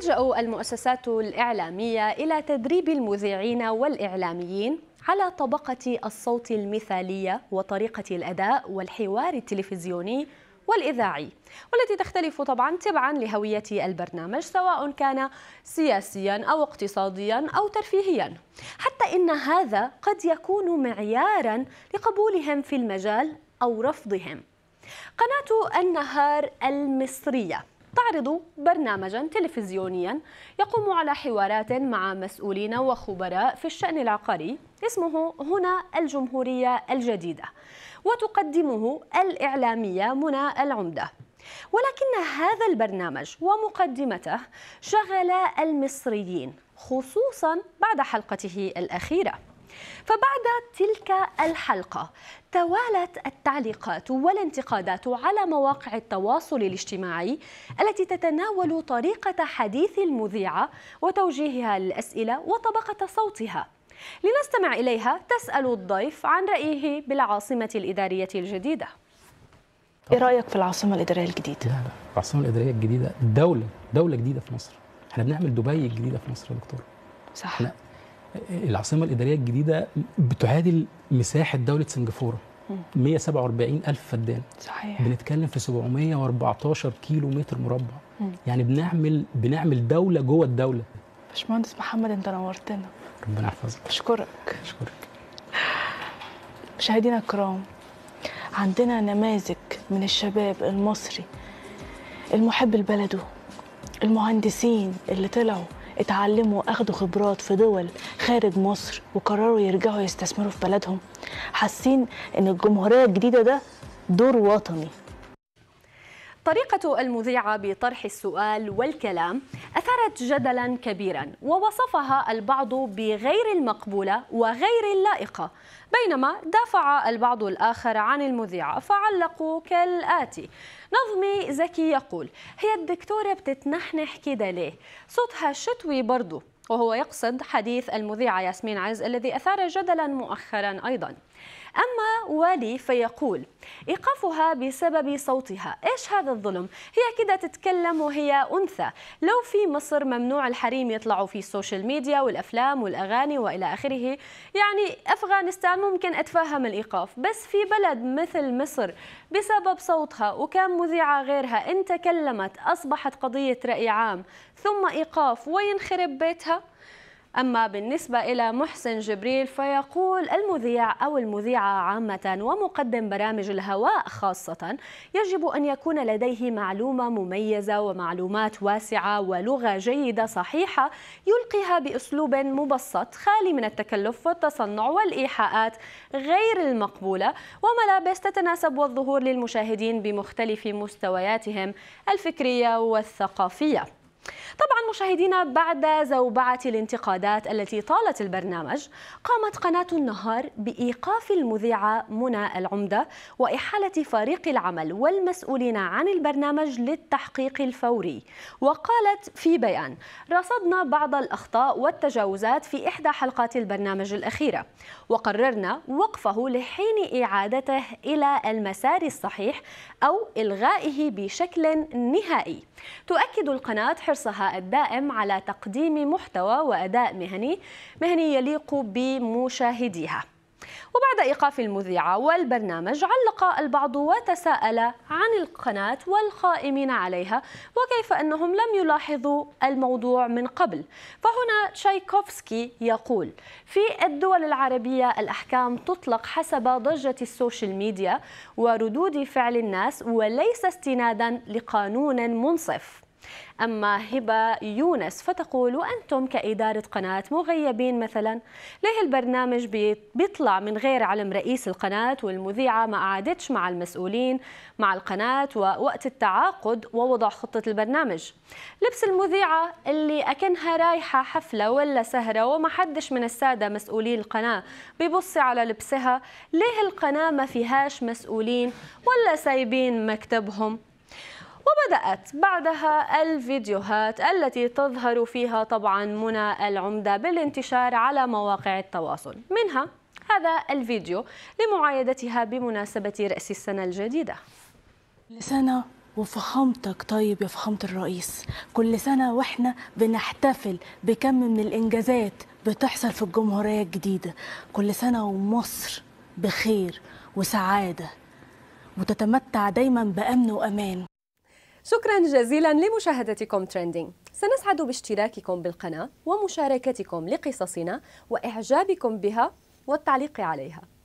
تلجأ المؤسسات الإعلامية إلى تدريب المذيعين والإعلاميين على طبقة الصوت المثالية وطريقة الأداء والحوار التلفزيوني والإذاعي والتي تختلف طبعا تبعا لهوية البرنامج سواء كان سياسيا أو اقتصاديا أو ترفيهيا حتى إن هذا قد يكون معيارا لقبولهم في المجال أو رفضهم قناة النهار المصرية تعرض برنامجا تلفزيونيا يقوم على حوارات مع مسؤولين وخبراء في الشأن العقاري اسمه هنا الجمهورية الجديدة وتقدمه الإعلامية منى العمدة ولكن هذا البرنامج ومقدمته شغل المصريين خصوصا بعد حلقته الأخيرة فبعد تلك الحلقة توالت التعليقات والانتقادات على مواقع التواصل الاجتماعي التي تتناول طريقة حديث المذيعة وتوجيهها للأسئلة وطبقة صوتها لنستمع إليها تسأل الضيف عن رأيه بالعاصمة الإدارية الجديدة ايه رايك في العاصمه الاداريه الجديده؟ لا لا العاصمه الاداريه الجديده دوله دوله جديده في مصر احنا بنعمل دبي الجديده في مصر يا دكتور صح احنا العاصمه الاداريه الجديده بتعادل مساحه دوله سنغافوره 147 ألف فدان صحيح بنتكلم في 714 كيلو متر مربع م. يعني بنعمل بنعمل دولة جوه الدولة باشمهندس محمد أنت نورتنا ربنا يحفظك أشكرك أشكرك مشاهدينا الكرام عندنا نماذج من الشباب المصري المحب لبلده المهندسين اللي طلعوا اتعلموا واخدوا خبرات في دول خارج مصر وقرروا يرجعوا يستثمروا في بلدهم حاسين ان الجمهوريه الجديده ده دور وطني طريقة المذيعة بطرح السؤال والكلام أثارت جدلا كبيرا ووصفها البعض بغير المقبولة وغير اللائقة بينما دافع البعض الآخر عن المذيعة فعلقوا كالآتي نظمي زكي يقول هي الدكتورة بتتنحنح كده ليه صوتها شتوي برضه وهو يقصد حديث المذيعة ياسمين عز الذي أثار جدلا مؤخرا أيضا أما والي فيقول إيقافها بسبب صوتها إيش هذا الظلم هي كده تتكلم وهي أنثى لو في مصر ممنوع الحريم يطلعوا في السوشيال ميديا والأفلام والأغاني وإلى آخره يعني أفغانستان ممكن أتفهم الإيقاف بس في بلد مثل مصر بسبب صوتها وكان مذيعة غيرها إن تكلمت أصبحت قضية رأي عام ثم إيقاف وينخرب بيتها أما بالنسبة إلى محسن جبريل فيقول المذيع أو المذيعة عامة ومقدم برامج الهواء خاصة يجب أن يكون لديه معلومة مميزة ومعلومات واسعة ولغة جيدة صحيحة يلقيها بأسلوب مبسط خالي من التكلف والتصنع والإيحاءات غير المقبولة وملابس تتناسب والظهور للمشاهدين بمختلف مستوياتهم الفكرية والثقافية مشاهدينا بعد زوبعة الانتقادات التي طالت البرنامج قامت قناة النهار بإيقاف المذيعة منى العمدة وإحالة فريق العمل والمسؤولين عن البرنامج للتحقيق الفوري وقالت في بيان رصدنا بعض الأخطاء والتجاوزات في إحدى حلقات البرنامج الأخيرة وقررنا وقفه لحين إعادته إلى المسار الصحيح أو إلغائه بشكل نهائي تؤكد القناة حرصها الدائم الدائم على تقديم محتوى وأداء مهني مهني يليق بمشاهديها وبعد إيقاف المذيعة والبرنامج علق البعض وتساءل عن القناة والقائمين عليها وكيف أنهم لم يلاحظوا الموضوع من قبل فهنا تشايكوفسكي يقول في الدول العربية الأحكام تطلق حسب ضجة السوشيال ميديا وردود فعل الناس وليس استنادا لقانون منصف أما هبة يونس فتقول وأنتم كإدارة قناة مغيبين مثلا ليه البرنامج بيطلع من غير علم رئيس القناة والمذيعة ما قعدتش مع المسؤولين مع القناة ووقت التعاقد ووضع خطة البرنامج لبس المذيعة اللي أكنها رايحة حفلة ولا سهرة وما حدش من السادة مسؤولي القناة بيبص على لبسها ليه القناة ما فيهاش مسؤولين ولا سايبين مكتبهم وبدأت بعدها الفيديوهات التي تظهر فيها طبعا منى العمدة بالانتشار على مواقع التواصل منها هذا الفيديو لمعايدتها بمناسبة رأس السنة الجديدة لسنة وفخامتك طيب يا فخامة الرئيس كل سنة وإحنا بنحتفل بكم من الإنجازات بتحصل في الجمهورية الجديدة كل سنة ومصر بخير وسعادة وتتمتع دايما بأمن وأمان شكرا جزيلا لمشاهدتكم تريندينج سنسعد باشتراككم بالقناة ومشاركتكم لقصصنا وإعجابكم بها والتعليق عليها